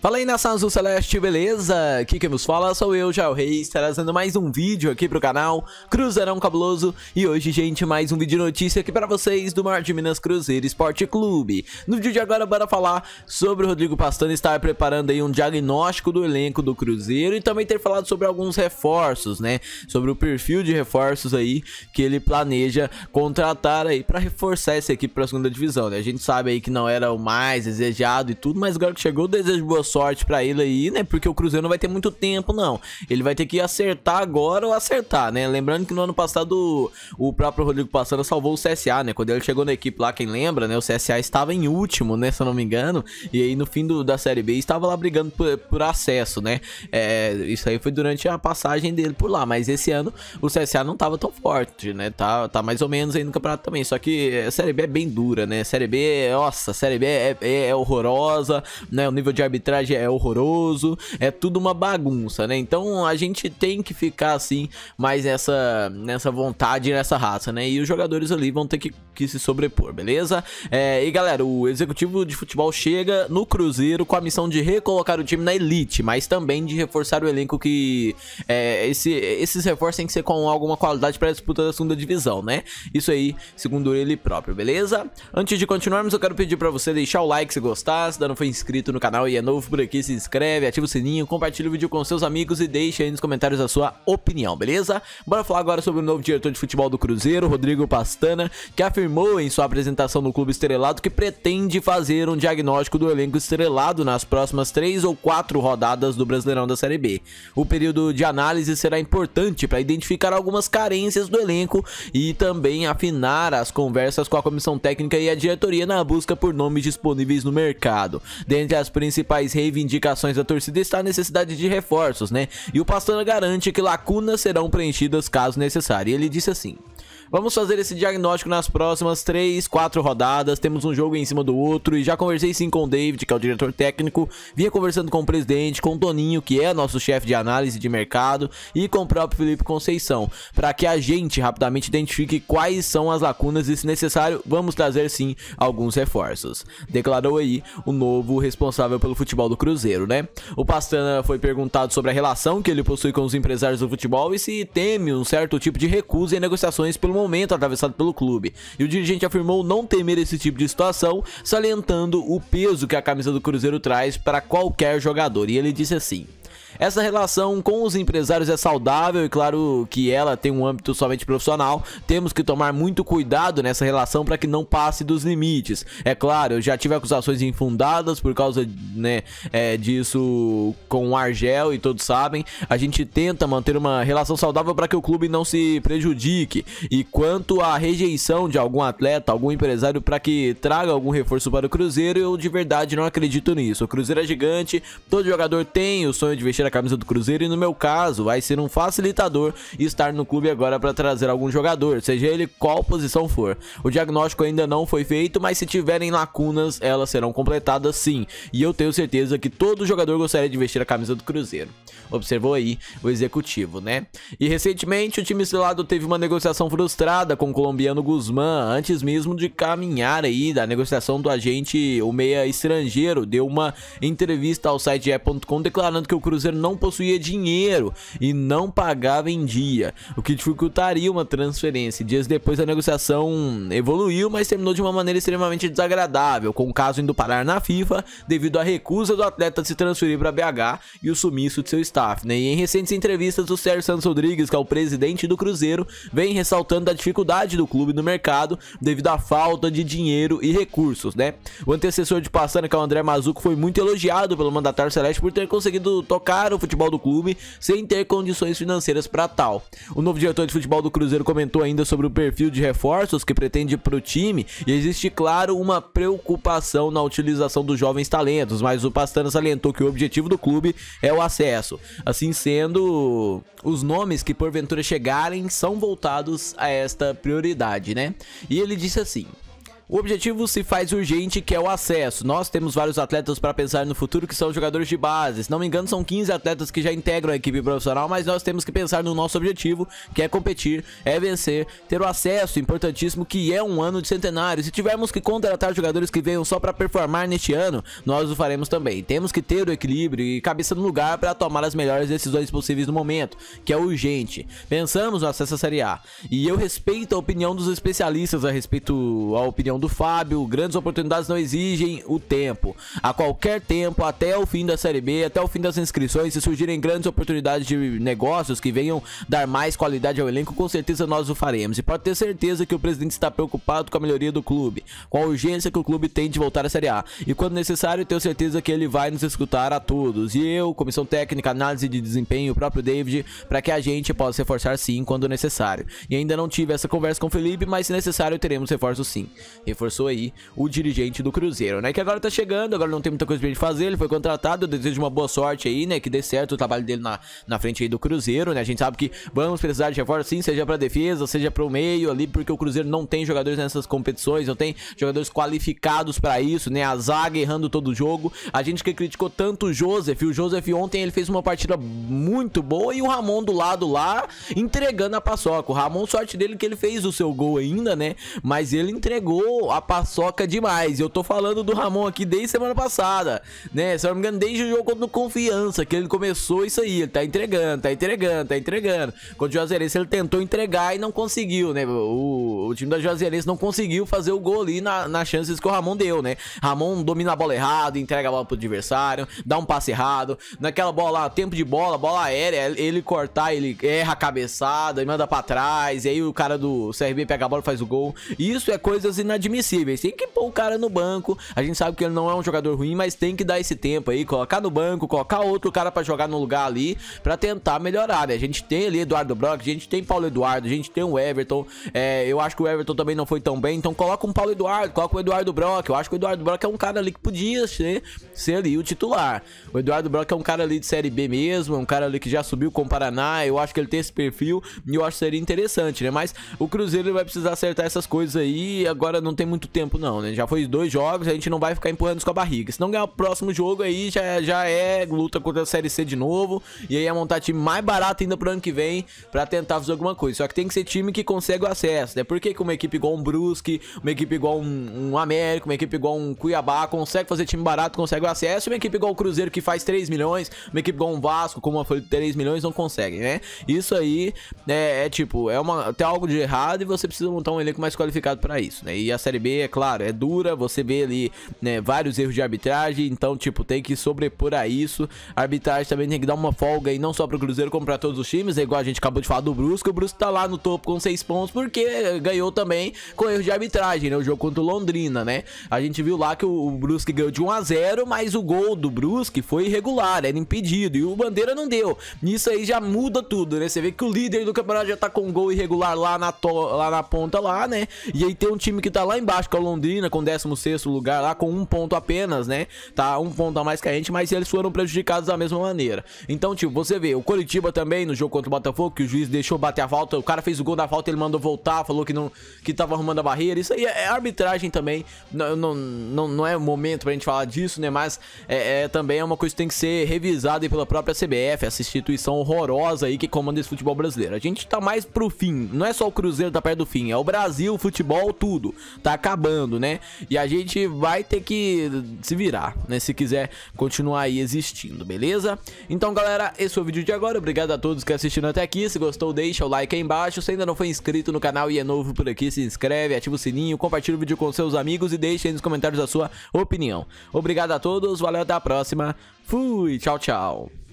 Fala aí nação azul celeste, beleza? Aqui quem nos fala sou eu, Jael Reis, trazendo mais um vídeo aqui pro canal Cruzeirão Cabuloso E hoje, gente, mais um vídeo de notícia aqui pra vocês do Mar de Minas Cruzeiro Esporte Clube No vídeo de agora, bora falar sobre o Rodrigo Pastano estar preparando aí um diagnóstico do elenco do Cruzeiro E também ter falado sobre alguns reforços, né? Sobre o perfil de reforços aí que ele planeja contratar aí pra reforçar essa equipe pra segunda divisão, né? A gente sabe aí que não era o mais desejado e tudo, mas agora que chegou o desejo boa sorte pra ele aí, né? Porque o Cruzeiro não vai ter muito tempo, não. Ele vai ter que acertar agora ou acertar, né? Lembrando que no ano passado o próprio Rodrigo Passano salvou o CSA, né? Quando ele chegou na equipe lá, quem lembra, né? O CSA estava em último, né? Se eu não me engano. E aí no fim do, da Série B estava lá brigando por, por acesso, né? É, isso aí foi durante a passagem dele por lá. Mas esse ano o CSA não estava tão forte, né? Tá, tá mais ou menos aí no campeonato também. Só que é, a Série B é bem dura, né? A série B, nossa, a Série B é, é, é horrorosa, né? O nível de arbitragem verdade é horroroso, é tudo uma bagunça, né? Então a gente tem que ficar assim, mais nessa, nessa vontade, nessa raça, né? E os jogadores ali vão ter que, que se sobrepor, beleza? É, e galera, o executivo de futebol chega no Cruzeiro com a missão de recolocar o time na elite, mas também de reforçar o elenco que é, esse, esses reforços têm que ser com alguma qualidade para a disputa da segunda divisão, né? Isso aí, segundo ele próprio, beleza? Antes de continuarmos, eu quero pedir para você deixar o like se gostar, se ainda não foi inscrito no canal e é novo, por aqui, se inscreve, ativa o sininho, compartilha o vídeo com seus amigos e deixa aí nos comentários a sua opinião, beleza? Bora falar agora sobre o novo diretor de futebol do Cruzeiro, Rodrigo Pastana, que afirmou em sua apresentação no clube estrelado que pretende fazer um diagnóstico do elenco estrelado nas próximas três ou quatro rodadas do Brasileirão da Série B. O período de análise será importante para identificar algumas carências do elenco e também afinar as conversas com a comissão técnica e a diretoria na busca por nomes disponíveis no mercado. Dentre as principais reivindicações da torcida está a necessidade de reforços, né? E o pastor garante que lacunas serão preenchidas caso necessário. E ele disse assim: Vamos fazer esse diagnóstico nas próximas 3, 4 rodadas. Temos um jogo em cima do outro e já conversei sim com o David, que é o diretor técnico. Vinha conversando com o presidente, com o Toninho, que é nosso chefe de análise de mercado, e com o próprio Felipe Conceição, para que a gente rapidamente identifique quais são as lacunas e, se necessário, vamos trazer sim alguns reforços. Declarou aí o novo responsável pelo futebol do Cruzeiro, né? O Pastana foi perguntado sobre a relação que ele possui com os empresários do futebol e se teme um certo tipo de recusa em negociações pelo momento atravessado pelo clube. E o dirigente afirmou não temer esse tipo de situação, salientando o peso que a camisa do Cruzeiro traz para qualquer jogador. E ele disse assim: essa relação com os empresários é saudável e claro que ela tem um âmbito somente profissional. Temos que tomar muito cuidado nessa relação para que não passe dos limites. É claro, eu já tive acusações infundadas por causa né, é, disso com o Argel e todos sabem. A gente tenta manter uma relação saudável para que o clube não se prejudique. E quanto à rejeição de algum atleta, algum empresário para que traga algum reforço para o Cruzeiro, eu de verdade não acredito nisso. O Cruzeiro é gigante, todo jogador tem o sonho de vestir vestir a camisa do Cruzeiro e no meu caso vai ser um facilitador estar no clube agora para trazer algum jogador, seja ele qual posição for. O diagnóstico ainda não foi feito, mas se tiverem lacunas, elas serão completadas sim, e eu tenho certeza que todo jogador gostaria de vestir a camisa do Cruzeiro. Observou aí o executivo, né? E recentemente o time estrelado teve uma negociação frustrada com o colombiano Guzmán, antes mesmo de caminhar aí da negociação do agente, o meia estrangeiro, deu uma entrevista ao site e.com declarando que o Cruzeiro não possuía dinheiro e não pagava em dia, o que dificultaria uma transferência. Dias depois a negociação evoluiu, mas terminou de uma maneira extremamente desagradável, com o caso indo parar na FIFA devido à recusa do atleta se transferir para BH e o sumiço de seu staff. Né? E em recentes entrevistas, o Sérgio Santos Rodrigues, que é o presidente do Cruzeiro, vem ressaltando a dificuldade do clube no mercado devido à falta de dinheiro e recursos. Né? O antecessor de Pastana, que é o André Mazuco, foi muito elogiado pelo mandatário Celeste por ter conseguido tocar o futebol do clube sem ter condições financeiras para tal. O novo diretor de futebol do Cruzeiro comentou ainda sobre o perfil de reforços que pretende para o time e existe, claro, uma preocupação na utilização dos jovens talentos, mas o Pastana salientou que o objetivo do clube é o acesso. Assim sendo, os nomes que porventura chegarem são voltados a esta prioridade, né? E ele disse assim: o objetivo se faz urgente, que é o acesso. Nós temos vários atletas para pensar no futuro que são jogadores de base. Se não me engano, são 15 atletas que já integram a equipe profissional, mas nós temos que pensar no nosso objetivo, que é competir, é vencer, ter o acesso importantíssimo que é um ano de centenário. Se tivermos que contratar jogadores que venham só para performar neste ano, nós o faremos também. Temos que ter o equilíbrio e cabeça no lugar para tomar as melhores decisões possíveis no momento, que é urgente. Pensamos no acesso à Série A. E eu respeito a opinião dos especialistas a respeito à opinião do Fábio, grandes oportunidades não exigem o tempo. A qualquer tempo, até o fim da Série B, até o fim das inscrições, se surgirem grandes oportunidades de negócios que venham dar mais qualidade ao elenco, com certeza nós o faremos. E pode ter certeza que o presidente está preocupado com a melhoria do clube, com a urgência que o clube tem de voltar à Série A. E quando necessário, tenho certeza que ele vai nos escutar a todos. E eu, comissão técnica, análise de desempenho, o próprio David, para que a gente possa reforçar sim quando necessário. E ainda não tive essa conversa com o Felipe, mas se necessário teremos reforço sim reforçou aí o dirigente do Cruzeiro, né? Que agora tá chegando, agora não tem muita coisa pra gente fazer, ele foi contratado, eu desejo uma boa sorte aí, né? Que dê certo o trabalho dele na, na frente aí do Cruzeiro, né? A gente sabe que vamos precisar de reforço sim, seja pra defesa, seja pro meio ali, porque o Cruzeiro não tem jogadores nessas competições, não tem jogadores qualificados pra isso, né? A zaga errando todo o jogo, a gente que criticou tanto o Joseph, o Joseph ontem ele fez uma partida muito boa e o Ramon do lado lá entregando a paçoca, o Ramon, sorte dele que ele fez o seu gol ainda, né? Mas ele entregou a paçoca demais. Eu tô falando do Ramon aqui desde semana passada, né? Se eu não me engano, desde o jogo contra o Confiança, que ele começou isso aí. Ele tá entregando, tá entregando, tá entregando. Contra o Juazeirense, ele tentou entregar e não conseguiu, né? O, o time da Juazeirense não conseguiu fazer o gol ali na, nas chances que o Ramon deu, né? Ramon domina a bola errado, entrega a bola pro adversário, dá um passe errado. Naquela bola lá, tempo de bola, bola aérea, ele cortar, ele erra a cabeçada e manda pra trás. E aí o cara do CRB pega a bola e faz o gol. Isso é coisas inadmissíveis de me incíveis e que o cara no banco. A gente sabe que ele não é um jogador ruim, mas tem que dar esse tempo aí, colocar no banco, colocar outro cara para jogar no lugar ali, para tentar melhorar, né? A gente tem ali Eduardo Brock, a gente tem Paulo Eduardo, a gente tem o Everton. É, eu acho que o Everton também não foi tão bem, então coloca um Paulo Eduardo, coloca o Eduardo Brock. Eu acho que o Eduardo Brock é um cara ali que podia ser, ser ali o titular. O Eduardo Brock é um cara ali de Série B mesmo, é um cara ali que já subiu com o Paraná. Eu acho que ele tem esse perfil e eu acho que seria interessante, né? Mas o Cruzeiro vai precisar acertar essas coisas aí. Agora não tem muito tempo, não, né? né? Já foi dois jogos, a gente não vai ficar empurrando isso com a barriga. Se não ganhar o próximo jogo aí, já, já é luta contra a Série C de novo. E aí é montar time mais barato ainda pro ano que vem pra tentar fazer alguma coisa. Só que tem que ser time que consegue o acesso, né? Por que, que uma equipe igual um Brusque, uma equipe igual um, um América, uma equipe igual um Cuiabá consegue fazer time barato, consegue o acesso? Uma equipe igual o Cruzeiro que faz 3 milhões, uma equipe igual um Vasco, como foi 3 milhões, não consegue, né? Isso aí é, é tipo, é uma, tem algo de errado e você precisa montar um elenco mais qualificado para isso, né? E a Série B, é claro, é dura, você vê ali né, vários erros de arbitragem, então, tipo, tem que sobrepor a isso. A arbitragem também tem que dar uma folga aí, não só pro Cruzeiro, como pra todos os times, é igual a gente acabou de falar do Brusco, o Brusco tá lá no topo com 6 pontos, porque ganhou também com erro de arbitragem, né, o jogo contra o Londrina, né. A gente viu lá que o, o Brusque ganhou de 1 a 0 mas o gol do Brusque foi irregular, era impedido, e o Bandeira não deu. Isso aí já muda tudo, né, você vê que o líder do campeonato já tá com um gol irregular lá na, lá na ponta lá, né, e aí tem um time que tá lá embaixo, com a é o Londrina, com com 16 lugar lá, com um ponto apenas, né? Tá um ponto a mais que a gente, mas eles foram prejudicados da mesma maneira. Então, tipo, você vê, o Coritiba também no jogo contra o Botafogo, que o juiz deixou bater a falta, o cara fez o gol da falta, ele mandou voltar, falou que não que tava arrumando a barreira. Isso aí é, é arbitragem também, não, não, não, não é o momento pra gente falar disso, né? Mas é, é, também é uma coisa que tem que ser revisada aí pela própria CBF, essa instituição horrorosa aí que comanda esse futebol brasileiro. A gente tá mais pro fim, não é só o Cruzeiro tá perto do fim, é o Brasil, futebol, tudo. Tá acabando, né? E a gente vai ter que se virar, né? Se quiser continuar aí existindo, beleza? Então, galera, esse foi o vídeo de agora. Obrigado a todos que assistiram até aqui. Se gostou, deixa o like aí embaixo. Se ainda não foi inscrito no canal e é novo por aqui, se inscreve, ativa o sininho, compartilha o vídeo com seus amigos e deixa aí nos comentários a sua opinião. Obrigado a todos, valeu, até a próxima. Fui, tchau, tchau.